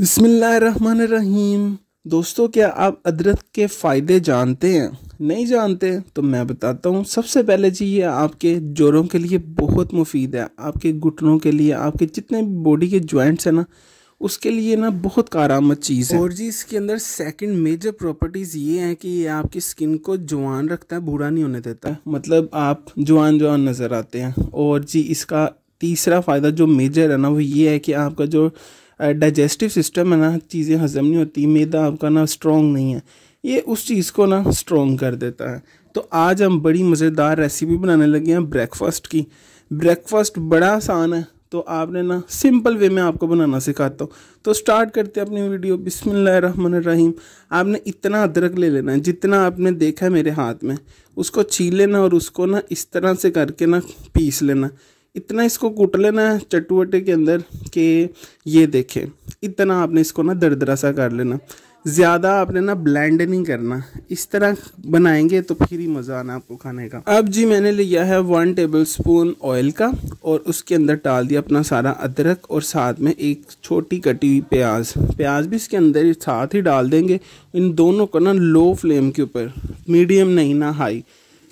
बिसमीम दोस्तों क्या आप अदरक के फ़ायदे जानते हैं नहीं जानते तो मैं बताता हूँ सबसे पहले जी ये आपके जोड़ों के लिए बहुत मुफीद है आपके घुटनों के लिए आपके जितने भी बॉडी के जॉइंट्स हैं ना उसके लिए ना बहुत कारामद चीज़ है और जी इसके अंदर सेकंड मेजर प्रॉपर्टीज़ ये हैं कि ये आपकी स्किन को जवान रखता है बूढ़ा नहीं होने देता है मतलब आप जवान जवान नज़र आते हैं और जी इसका तीसरा फ़ायदा जो मेजर है ना वो ये है कि आपका जो डाइजेस्टिव सिस्टम है ना चीज़ें हजम नहीं होती मैदा आपका ना स्ट्रॉन्ग नहीं है ये उस चीज़ को ना स्ट्रॉन्ग कर देता है तो आज हम बड़ी मज़ेदार रेसिपी बनाने लगे हैं ब्रेकफास्ट की ब्रेकफास्ट बड़ा आसान है तो आपने ना सिंपल वे में आपको बनाना सिखाता हूँ तो स्टार्ट करते हैं अपनी वीडियो बिसमीम आपने इतना अदरक ले लेना है जितना आपने देखा है मेरे हाथ में उसको छीन लेना और उसको ना इस तरह से करके ना पीस लेना इतना इसको कूट लेना चटुवटे के अंदर कि ये देखें इतना आपने इसको ना दरदरा सा कर लेना ज़्यादा आपने ना ब्लेंड नहीं करना इस तरह बनाएंगे तो फिर ही मज़ा आना आपको खाने का अब जी मैंने लिया है वन टेबल स्पून ऑयल का और उसके अंदर डाल दिया अपना सारा अदरक और साथ में एक छोटी कटी हुई प्याज प्याज भी इसके अंदर साथ ही डाल देंगे इन दोनों को ना लो फ्लेम के ऊपर मीडियम नहीं ना हाई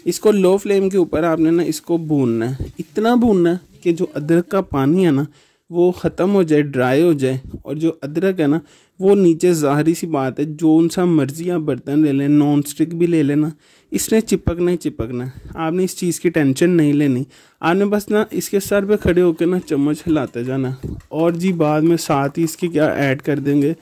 इसको लो फ्लेम के ऊपर आपने ना इसको भूनना है इतना भूनना है कि जो अदरक का पानी है ना वो ख़त्म हो जाए ड्राई हो जाए और जो अदरक है ना वो नीचे ज़ाहरी सी बात है जो सा मर्ज़ी आप बर्तन ले लें नॉन स्टिक भी ले लेना इसने चिपकना ही चिपकना आपने इस चीज़ की टेंशन नहीं लेनी आपने बस ना इसके सर पे खड़े होकर ना चम्मच हिलाते जाना और जी बाद में साथ ही इसके क्या ऐड कर देंगे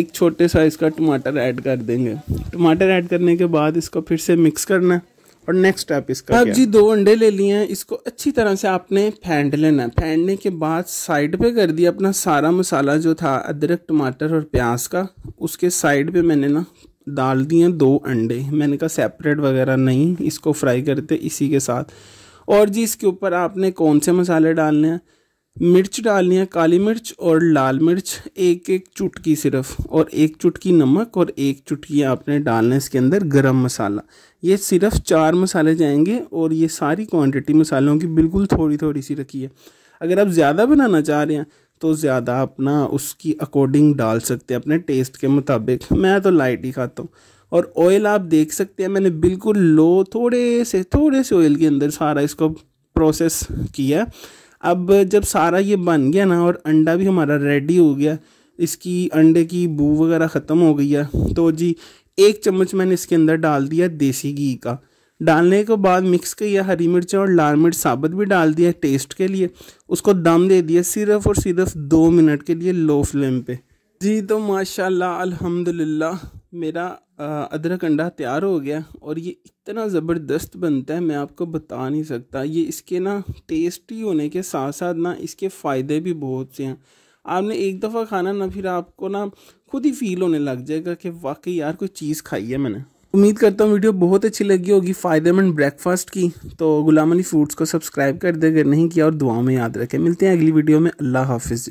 एक छोटे साइज़ का टमाटर ऐड कर देंगे टमाटर ऐड करने के बाद इसको फिर से मिक्स करना है और नेक्स्ट स्टेप इसका अब जी दो अंडे ले लिए हैं इसको अच्छी तरह से आपने फेंट लेना है फेंटने के बाद साइड पे कर दिया अपना सारा मसाला जो था अदरक टमाटर और प्याज का उसके साइड पे मैंने ना डाल दिए दो अंडे मैंने कहा सेपरेट वगैरह नहीं इसको फ्राई करते इसी के साथ और जी इसके ऊपर आपने कौन से मसाले डालने हैं मिर्च डालनी है काली मिर्च और लाल मिर्च एक एक चुटकी सिर्फ और एक चुटकी नमक और एक चुटकी आपने डालना है इसके अंदर गरम मसाला ये सिर्फ चार मसाले जाएंगे और ये सारी क्वांटिटी मसालों की बिल्कुल थोड़ी थोड़ी सी रखी है अगर आप ज़्यादा बनाना चाह रहे हैं तो ज़्यादा अपना उसकी अकॉर्डिंग डाल सकते हैं अपने टेस्ट के मुताबिक मैं तो लाइट ही खाता हूँ और ऑयल आप देख सकते हैं मैंने बिल्कुल लो थोड़े से थोड़े से ऑयल के अंदर सारा इसको प्रोसेस किया अब जब सारा ये बन गया ना और अंडा भी हमारा रेडी हो गया इसकी अंडे की बू वगैरह ख़त्म हो गई है तो जी एक चम्मच मैंने इसके अंदर डाल दिया देसी घी का डालने के बाद मिक्स किया हरी मिर्च और लाल मिर्च साबुत भी डाल दिया टेस्ट के लिए उसको दम दे दिया सिर्फ और सिर्फ दो मिनट के लिए लो फ्लेम पे जी तो माशाल्लाह अल्हम्दुलिल्लाह मेरा अदरक अंडा तैयार हो गया और ये इतना ज़बरदस्त बनता है मैं आपको बता नहीं सकता ये इसके ना टेस्टी होने के साथ साथ ना इसके फ़ायदे भी बहुत से हैं आपने एक दफ़ा खाना ना फिर आपको ना खुद ही फील होने लग जाएगा कि वाकई यार कोई चीज़ खाई है मैंने उम्मीद करता हूँ वीडियो बहुत अच्छी लगी होगी फ़ायदेमंद ब्रेकफास्ट की तो गुलाम अली फूड्स को सब्सक्राइब कर दे अगर नहीं किया और दुआओं में याद रखें मिलते हैं अगली वीडियो में अल्लाह हाफिज़